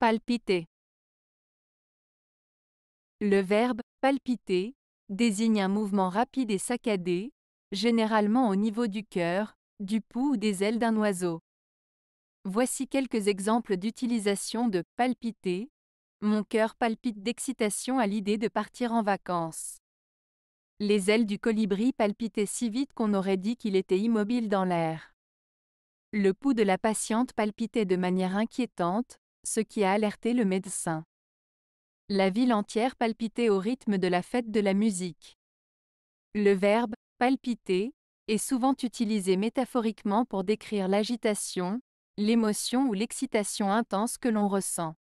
Palpiter. Le verbe palpiter désigne un mouvement rapide et saccadé, généralement au niveau du cœur, du pouls ou des ailes d'un oiseau. Voici quelques exemples d'utilisation de palpiter. Mon cœur palpite d'excitation à l'idée de partir en vacances. Les ailes du colibri palpitaient si vite qu'on aurait dit qu'il était immobile dans l'air. Le pouls de la patiente palpitait de manière inquiétante, ce qui a alerté le médecin. La ville entière palpitait au rythme de la fête de la musique. Le verbe palpiter est souvent utilisé métaphoriquement pour décrire l'agitation, l'émotion ou l'excitation intense que l'on ressent.